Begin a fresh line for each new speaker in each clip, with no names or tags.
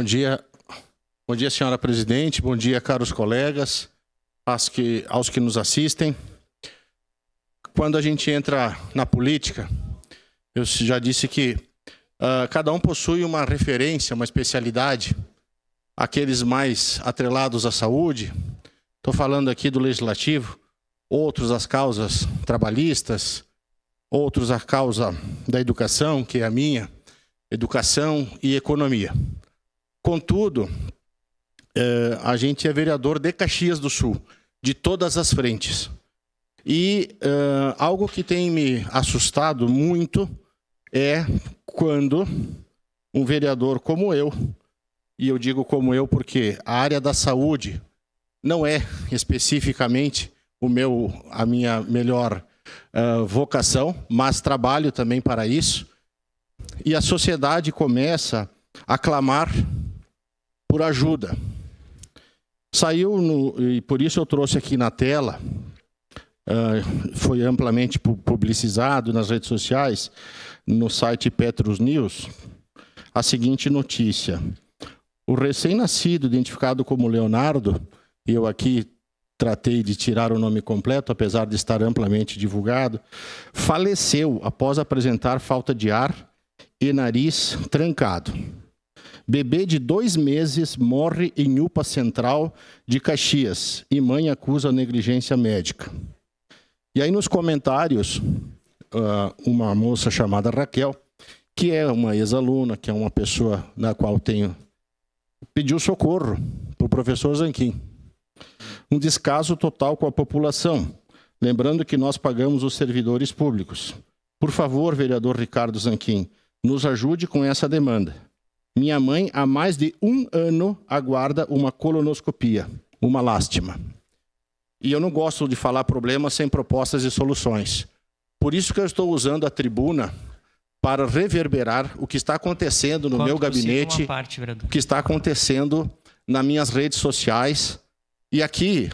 Bom dia. Bom dia, senhora presidente. Bom dia, caros colegas, aos que, aos que nos assistem. Quando a gente entra na política, eu já disse que uh, cada um possui uma referência, uma especialidade. Aqueles mais atrelados à saúde, estou falando aqui do legislativo, outros às causas trabalhistas, outros à causa da educação, que é a minha, educação e economia. Contudo, é, a gente é vereador de Caxias do Sul, de todas as frentes. E é, algo que tem me assustado muito é quando um vereador como eu, e eu digo como eu porque a área da saúde não é especificamente o meu, a minha melhor uh, vocação, mas trabalho também para isso. E a sociedade começa a clamar por ajuda. Saiu no, e por isso eu trouxe aqui na tela, uh, foi amplamente publicizado nas redes sociais, no site Petros News, a seguinte notícia. O recém-nascido, identificado como Leonardo, eu aqui tratei de tirar o nome completo, apesar de estar amplamente divulgado, faleceu após apresentar falta de ar e nariz trancado. Bebê de dois meses morre em UPA Central de Caxias e mãe acusa negligência médica. E aí nos comentários, ah, uma moça chamada Raquel, que é uma ex-aluna, que é uma pessoa na qual tenho, pediu socorro para o professor Zanquim. Um descaso total com a população, lembrando que nós pagamos os servidores públicos. Por favor, vereador Ricardo Zanquim, nos ajude com essa demanda. Minha mãe, há mais de um ano, aguarda uma colonoscopia. Uma lástima. E eu não gosto de falar problemas sem propostas e soluções. Por isso que eu estou usando a tribuna para reverberar o que está acontecendo no meu gabinete, parte, o que está acontecendo nas minhas redes sociais. E aqui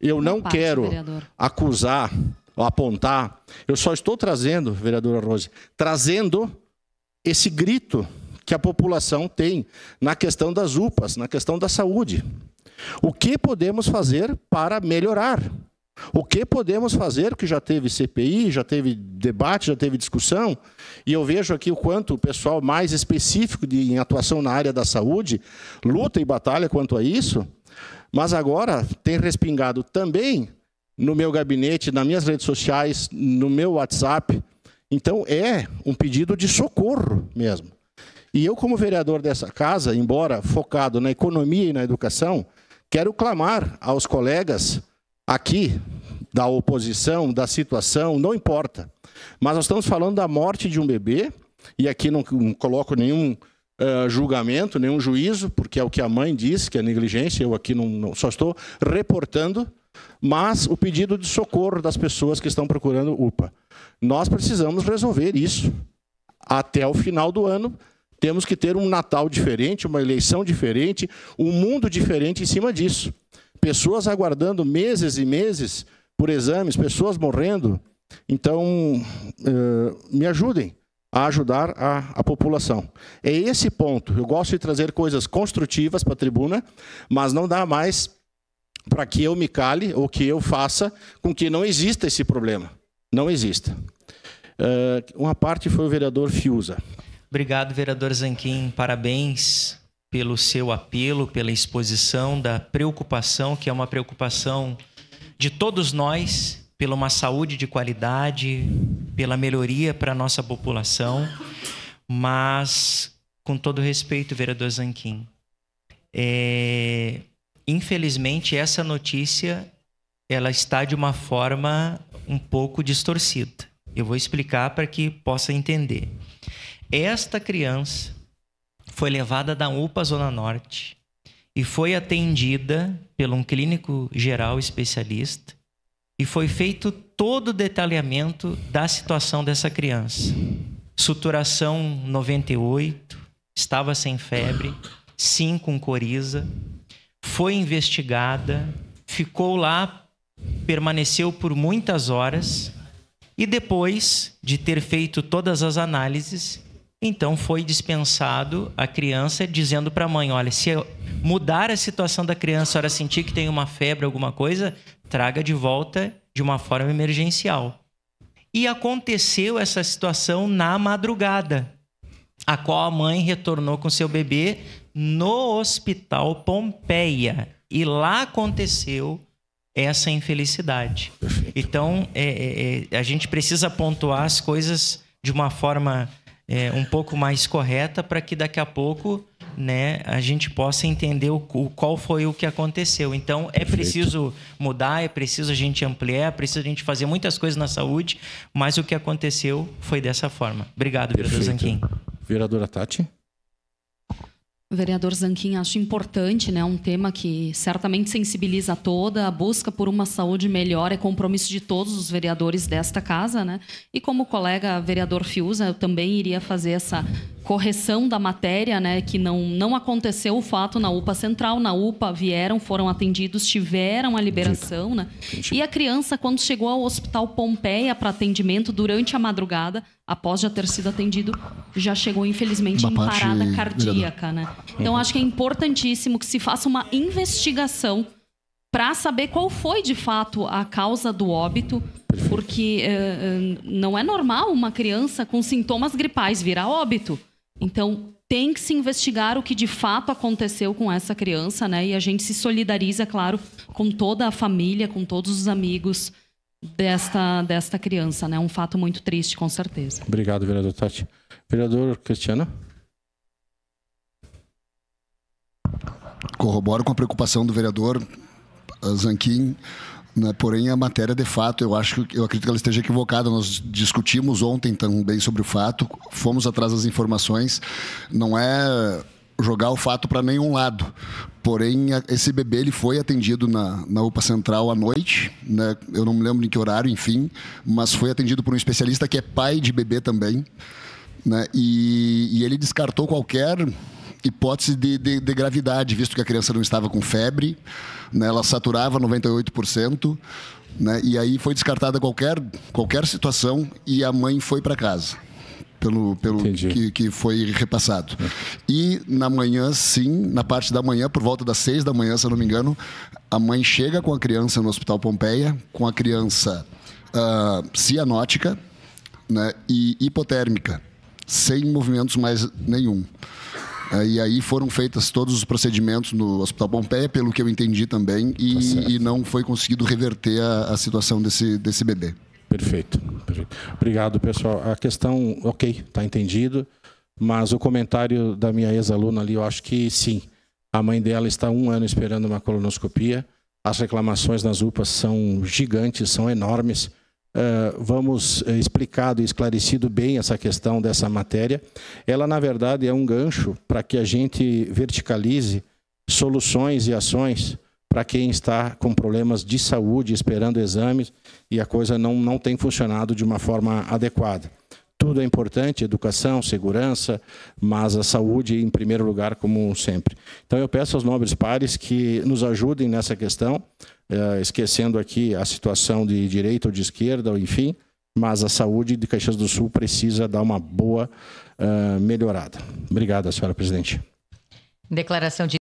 eu uma não parte, quero vereador. acusar ou apontar. Eu só estou trazendo, vereadora Rose, trazendo esse grito que a população tem na questão das UPAs, na questão da saúde. O que podemos fazer para melhorar? O que podemos fazer? Que já teve CPI, já teve debate, já teve discussão, e eu vejo aqui o quanto o pessoal mais específico de, em atuação na área da saúde luta e batalha quanto a isso, mas agora tem respingado também no meu gabinete, nas minhas redes sociais, no meu WhatsApp. Então é um pedido de socorro mesmo. E eu, como vereador dessa casa, embora focado na economia e na educação, quero clamar aos colegas aqui da oposição, da situação, não importa. Mas nós estamos falando da morte de um bebê, e aqui não coloco nenhum uh, julgamento, nenhum juízo, porque é o que a mãe disse, que é negligência, eu aqui não, não, só estou reportando, mas o pedido de socorro das pessoas que estão procurando UPA. Nós precisamos resolver isso até o final do ano, temos que ter um Natal diferente, uma eleição diferente, um mundo diferente em cima disso. Pessoas aguardando meses e meses por exames, pessoas morrendo. Então, eh, me ajudem a ajudar a, a população. É esse ponto. Eu gosto de trazer coisas construtivas para a tribuna, mas não dá mais para que eu me cale ou que eu faça com que não exista esse problema. Não exista. Eh, uma parte foi o vereador Fiuza.
Obrigado, vereador Zanquim. Parabéns pelo seu apelo, pela exposição da preocupação, que é uma preocupação de todos nós, pela uma saúde de qualidade, pela melhoria para a nossa população. Mas, com todo respeito, vereador Zanquim, é... infelizmente essa notícia ela está de uma forma um pouco distorcida. Eu vou explicar para que possa entender. Esta criança foi levada da UPA Zona Norte e foi atendida por um clínico geral especialista e foi feito todo o detalhamento da situação dessa criança. Suturação 98, estava sem febre, sim com coriza, foi investigada, ficou lá, permaneceu por muitas horas e depois de ter feito todas as análises, então foi dispensado a criança, dizendo para a mãe: olha, se mudar a situação da criança, a hora sentir que tem uma febre, alguma coisa, traga de volta de uma forma emergencial. E aconteceu essa situação na madrugada, a qual a mãe retornou com seu bebê no hospital Pompeia. E lá aconteceu essa infelicidade. Perfeito. Então, é, é, é a gente precisa pontuar as coisas de uma forma é, um pouco mais correta para que daqui a pouco né, a gente possa entender o, o qual foi o que aconteceu. Então, é Perfeito. preciso mudar, é preciso a gente ampliar, é preciso a gente fazer muitas coisas na saúde, mas o que aconteceu foi dessa forma. Obrigado, Perfeito. vereador Zanquim. Vereadora Tati.
Vereador Zanquim, acho importante, né, um tema que certamente sensibiliza toda, a busca por uma saúde melhor é compromisso de todos os vereadores desta casa, né? E como colega vereador Fiuza, eu também iria fazer essa correção da matéria, né, que não, não aconteceu o fato na UPA Central, na UPA vieram, foram atendidos, tiveram a liberação, né? E a criança quando chegou ao Hospital Pompeia para atendimento durante a madrugada, após já ter sido atendido, já chegou infelizmente uma em parada cardíaca, né? Então acho que é importantíssimo que se faça uma investigação para saber qual foi de fato a causa do óbito, porque uh, não é normal uma criança com sintomas gripais virar óbito. Então, tem que se investigar o que de fato aconteceu com essa criança, né? E a gente se solidariza, claro, com toda a família, com todos os amigos desta, desta criança, né? Um fato muito triste, com certeza.
Obrigado, vereador Tati. Vereador Cristiano. Corroboro com a preocupação do vereador Zanquim né? Porém, a matéria, de fato, eu acho eu acredito que ela esteja equivocada. Nós discutimos ontem também sobre o fato, fomos atrás das informações. Não é jogar o fato para nenhum lado. Porém, esse bebê ele foi atendido na, na UPA Central à noite, né? eu não me lembro em que horário, enfim, mas foi atendido por um especialista que é pai de bebê também. Né? E, e ele descartou qualquer hipótese de, de, de, gravidade, visto que a criança não estava com febre, né, ela saturava 98%, né, e aí foi descartada qualquer, qualquer situação e a mãe foi para casa. Pelo, pelo que, que, foi repassado. É. E na manhã, sim, na parte da manhã, por volta das seis da manhã, se eu não me engano, a mãe chega com a criança no Hospital Pompeia, com a criança uh, cianótica né, e hipotérmica, sem movimentos mais nenhum. É, e aí foram feitos todos os procedimentos no Hospital Pompeia, pelo que eu entendi também, e, tá e não foi conseguido reverter a, a situação desse, desse bebê. Perfeito, perfeito. Obrigado, pessoal. A
questão, ok, está entendido, mas o comentário da minha ex-aluna ali, eu acho que sim. A mãe dela está um ano esperando uma colonoscopia. As reclamações nas UPAs são gigantes, são enormes. Ah, vamos eh, explicado e esclarecido bem essa questão dessa matéria. Ela, na verdade, é um gancho para que a gente verticalize soluções e ações para quem está com problemas de saúde, esperando exames, e a coisa não, não tem funcionado de uma forma adequada. Tudo é importante, educação, segurança, mas a saúde em primeiro lugar, como sempre. Então, eu peço aos nobres pares que nos ajudem nessa questão, eh, esquecendo aqui a situação de direita ou de esquerda, enfim, mas a saúde de Caxias do Sul precisa dar uma boa eh, melhorada. Obrigado, senhora presidente.
Declaração de